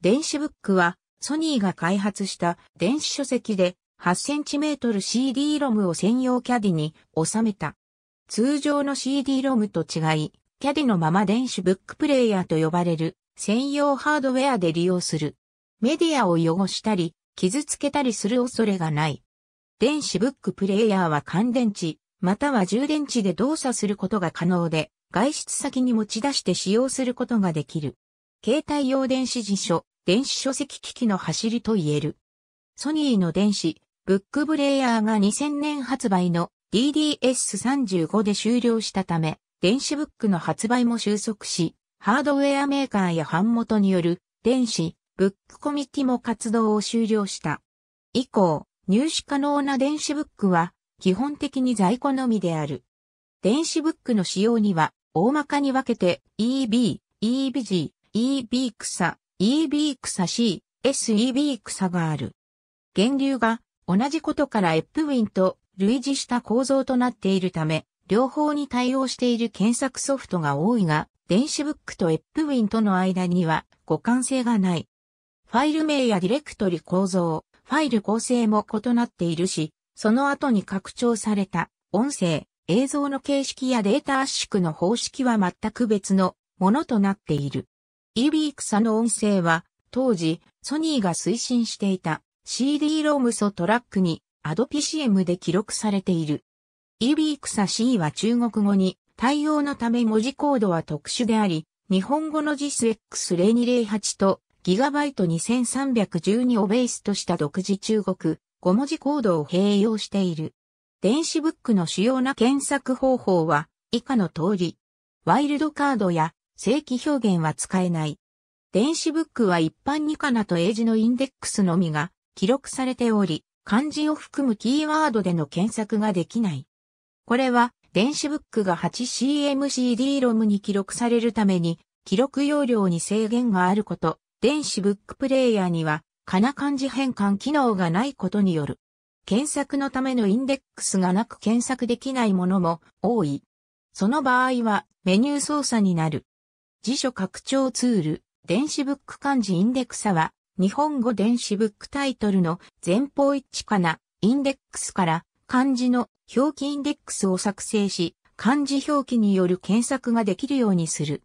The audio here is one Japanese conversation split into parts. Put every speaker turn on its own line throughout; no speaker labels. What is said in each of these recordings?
電子ブックは、ソニーが開発した電子書籍で 8cm c d ロムを専用キャディに収めた。通常の c d ロムと違い、キャディのまま電子ブックプレイヤーと呼ばれる専用ハードウェアで利用する。メディアを汚したり、傷つけたりする恐れがない。電子ブックプレイヤーは乾電池、または充電池で動作することが可能で、外出先に持ち出して使用することができる。携帯用電子辞書、電子書籍機器の走りと言える。ソニーの電子、ブックブレイヤーが2000年発売の DDS35 で終了したため、電子ブックの発売も収束し、ハードウェアメーカーや版元による電子、ブックコミティも活動を終了した。以降、入手可能な電子ブックは、基本的に在庫のみである。電子ブックの使用には、大まかに分けて EB、EBG、EB 草、EB 草 C、SEB 草がある。源流が同じことからエップウィンと類似した構造となっているため、両方に対応している検索ソフトが多いが、電子ブックとエップウィンとの間には互換性がない。ファイル名やディレクトリ構造、ファイル構成も異なっているし、その後に拡張された音声、映像の形式やデータ圧縮の方式は全く別のものとなっている。イービー草の音声は、当時、ソニーが推進していた CD ロームソトラックにアドピ CM で記録されている。イービー草 C は中国語に対応のため文字コードは特殊であり、日本語の JISX0208 と GB2312 をベースとした独自中国5文字コードを併用している。電子ブックの主要な検索方法は以下の通り、ワイルドカードや正規表現は使えない。電子ブックは一般にかなと英字のインデックスのみが記録されており、漢字を含むキーワードでの検索ができない。これは電子ブックが 8CMCD-ROM に記録されるために記録容量に制限があること、電子ブックプレイヤーにはかな漢字変換機能がないことによる。検索のためのインデックスがなく検索できないものも多い。その場合はメニュー操作になる。辞書拡張ツール、電子ブック漢字インデクサは、日本語電子ブックタイトルの前方一致かな、インデックスから漢字の表記インデックスを作成し、漢字表記による検索ができるようにする。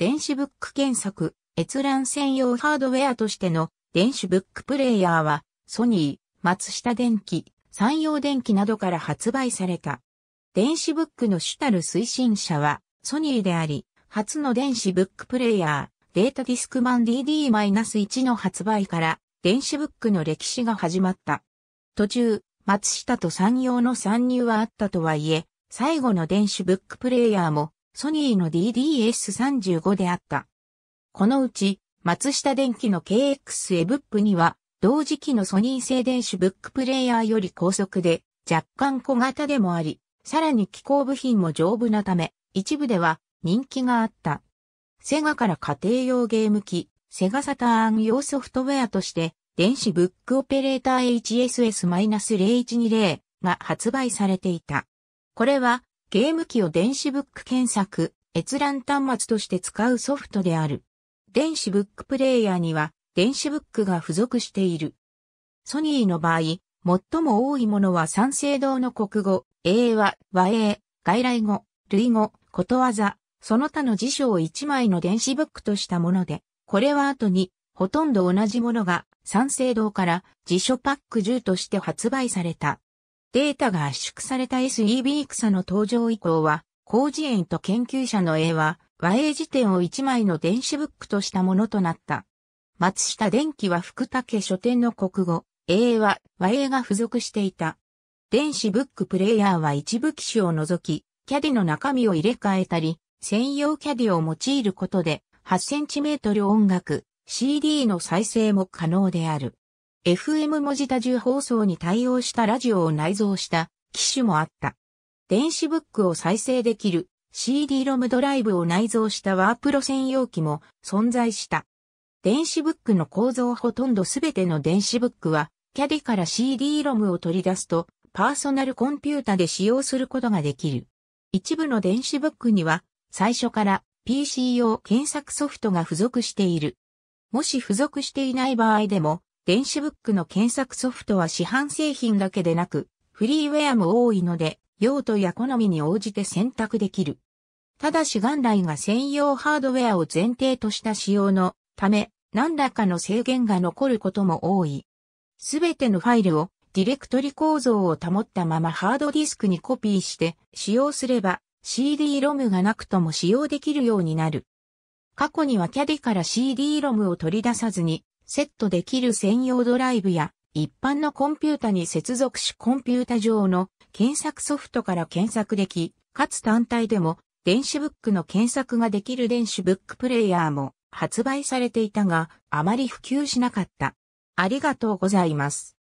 電子ブック検索、閲覧専用ハードウェアとしての電子ブックプレイヤーは、ソニー、松下電機、山陽電機などから発売された。電子ブックの主たる推進者は、ソニーであり、初の電子ブックプレイヤー、データディスク版 DD-1 の発売から、電子ブックの歴史が始まった。途中、松下と産業の参入はあったとはいえ、最後の電子ブックプレイヤーも、ソニーの DDS35 であった。このうち、松下電機の KX エブップには、同時期のソニー製電子ブックプレイヤーより高速で、若干小型でもあり、さらに機構部品も丈夫なため、一部では人気があった。セガから家庭用ゲーム機、セガサターン用ソフトウェアとして、電子ブックオペレーター HSS-0120 が発売されていた。これは、ゲーム機を電子ブック検索、閲覧端末として使うソフトである。電子ブックプレイヤーには、電子ブックが付属している。ソニーの場合、最も多いものは三省堂の国語、英和、和英、外来語、類語、ことわざ、その他の辞書を1枚の電子ブックとしたもので、これは後に、ほとんど同じものが、三省堂から辞書パック10として発売された。データが圧縮された SEB 草の登場以降は、広辞苑と研究者の絵は、和英辞典を1枚の電子ブックとしたものとなった。松下電機は福武書店の国語、英は和英が付属していた。電子ブックプレイヤーは一部機種を除き、キャディの中身を入れ替えたり、専用キャディを用いることで 8cm 音楽 CD の再生も可能である。FM 文字多重放送に対応したラジオを内蔵した機種もあった。電子ブックを再生できる CD ロムドライブを内蔵したワープロ専用機も存在した。電子ブックの構造ほとんどすべての電子ブックは、キャディから CD ロムを取り出すと、パーソナルコンピュータで使用することができる。一部の電子ブックには、最初から PC 用検索ソフトが付属している。もし付属していない場合でも、電子ブックの検索ソフトは市販製品だけでなく、フリーウェアも多いので、用途や好みに応じて選択できる。ただし元来が専用ハードウェアを前提とした仕様のため、何らかの制限が残ることも多い。すべてのファイルをディレクトリ構造を保ったままハードディスクにコピーして使用すれば CD r o m がなくとも使用できるようになる。過去にはキャディから CD r o m を取り出さずにセットできる専用ドライブや一般のコンピュータに接続しコンピュータ上の検索ソフトから検索でき、かつ単体でも電子ブックの検索ができる電子ブックプレイヤーも発売されていたがあまり普及しなかった。ありがとうございます。